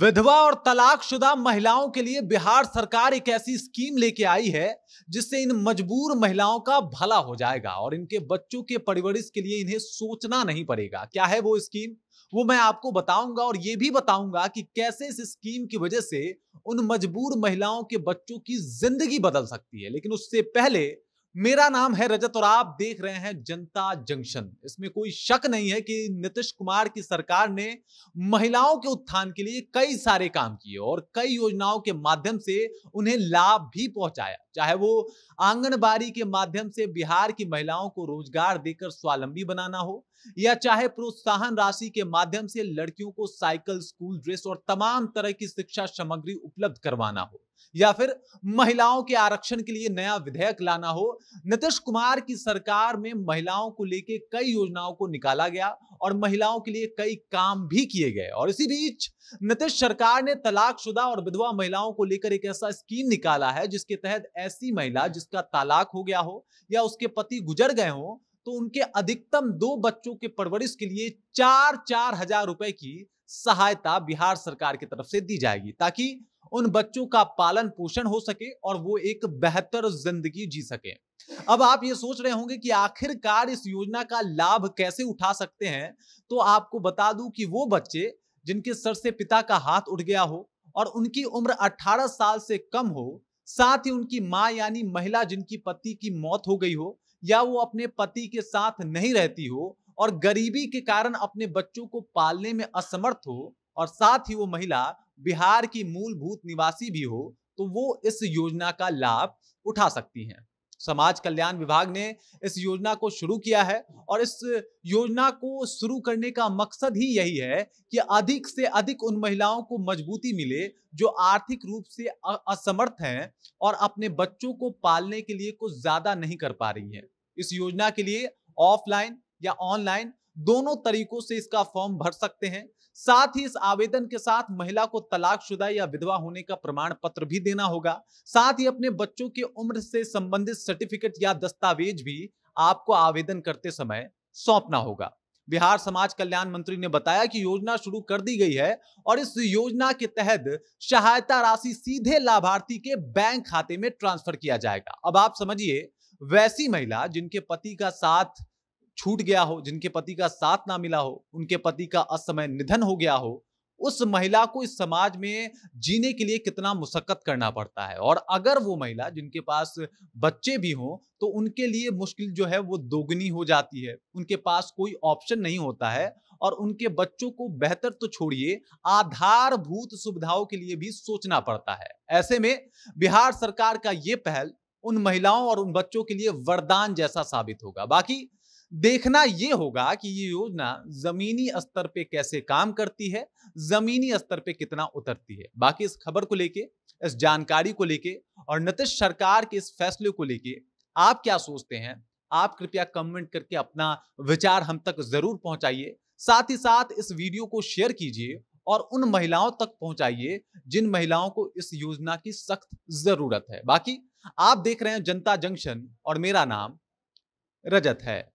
विधवा और तलाकशुदा महिलाओं के लिए बिहार सरकार एक ऐसी स्कीम लेके आई है जिससे इन मजबूर महिलाओं का भला हो जाएगा और इनके बच्चों के परिवरिश के लिए इन्हें सोचना नहीं पड़ेगा क्या है वो स्कीम वो मैं आपको बताऊंगा और ये भी बताऊंगा कि कैसे इस स्कीम की वजह से उन मजबूर महिलाओं के बच्चों की जिंदगी बदल सकती है लेकिन उससे पहले मेरा नाम है रजत और आप देख रहे हैं जनता जंक्शन इसमें कोई शक नहीं है कि नीतीश कुमार की सरकार ने महिलाओं के उत्थान के लिए कई सारे काम किए और कई योजनाओं के माध्यम से उन्हें लाभ भी पहुंचाया चाहे वो आंगनबाड़ी के माध्यम से बिहार की महिलाओं को रोजगार देकर स्वावलंबी बनाना हो या चाहे प्रोत्साहन राशि के माध्यम से लड़कियों को साइकिल स्कूल ड्रेस और तमाम तरह की शिक्षा सामग्री उपलब्ध करवाना हो या फिर महिलाओं के आरक्षण के लिए नया विधेयक लाना हो नीतीश कुमार की सरकार में महिलाओं को लेके कई योजनाओं को निकाला गया और महिलाओं के लिए कई काम भी किए गए और इसी बीच नीतीश सरकार ने तलाकशुदा और विधवा महिलाओं को लेकर एक ऐसा स्कीम निकाला है जिसके तहत ऐसी महिला जिसका तलाक हो गया हो या उसके पति गुजर गए हो तो उनके अधिकतम दो बच्चों के परवरिश के लिए चार चार हजार रुपए की सहायता बिहार सरकार की तरफ से दी जाएगी ताकि उन बच्चों का पालन पोषण हो सके और वो एक बेहतर जिंदगी जी सके अब आप ये सोच रहे होंगे कि आखिरकार इस योजना का लाभ कैसे उठा सकते हैं तो आपको बता दूं कि वो बच्चे जिनके सर से पिता का हाथ उठ गया हो और उनकी उम्र 18 साल से कम हो साथ ही उनकी माँ यानी महिला जिनकी पति की मौत हो गई हो या वो अपने पति के साथ नहीं रहती हो और गरीबी के कारण अपने बच्चों को पालने में असमर्थ हो और साथ ही वो महिला बिहार की मूलभूत निवासी भी हो तो वो इस योजना का लाभ उठा सकती हैं समाज कल्याण विभाग ने इस योजना को शुरू किया है और इस योजना को शुरू करने का मकसद ही यही है कि अधिक से अधिक उन महिलाओं को मजबूती मिले जो आर्थिक रूप से असमर्थ हैं और अपने बच्चों को पालने के लिए कुछ ज्यादा नहीं कर पा रही हैं इस योजना के लिए ऑफलाइन या ऑनलाइन दोनों तरीकों से इसका फॉर्म भर सकते हैं साथ ही इस आवेदन के साथ महिला को तलाकशुदा या विधवा होने का प्रमाण पत्र भी देना होगा साथ ही अपने बच्चों की उम्र से संबंधित सर्टिफिकेट या दस्तावेज भी आपको आवेदन करते समय सौंपना होगा बिहार समाज कल्याण मंत्री ने बताया कि योजना शुरू कर दी गई है और इस योजना के तहत सहायता राशि सीधे लाभार्थी के बैंक खाते में ट्रांसफर किया जाएगा अब आप समझिए वैसी महिला जिनके पति का साथ छूट गया हो जिनके पति का साथ ना मिला हो उनके पति का असमय निधन हो गया हो उस महिला को इस समाज में जीने के लिए कितना मुशक्कत करना पड़ता है और अगर वो महिला जिनके पास बच्चे भी हों तो उनके लिए मुश्किल जो है वो दोगुनी हो जाती है उनके पास कोई ऑप्शन नहीं होता है और उनके बच्चों को बेहतर तो छोड़िए आधारभूत सुविधाओं के लिए भी सोचना पड़ता है ऐसे में बिहार सरकार का ये पहल उन महिलाओं और उन बच्चों के लिए वरदान जैसा साबित होगा बाकी देखना ये होगा कि ये योजना जमीनी स्तर पे कैसे काम करती है जमीनी स्तर पे कितना उतरती है बाकी इस खबर को लेके इस जानकारी को लेके और नीतीश सरकार के इस फैसले को लेके आप क्या सोचते हैं आप कृपया कमेंट करके अपना विचार हम तक जरूर पहुंचाइए साथ ही साथ इस वीडियो को शेयर कीजिए और उन महिलाओं तक पहुंचाइए जिन महिलाओं को इस योजना की सख्त जरूरत है बाकी आप देख रहे हैं जनता जंक्शन और मेरा नाम रजत है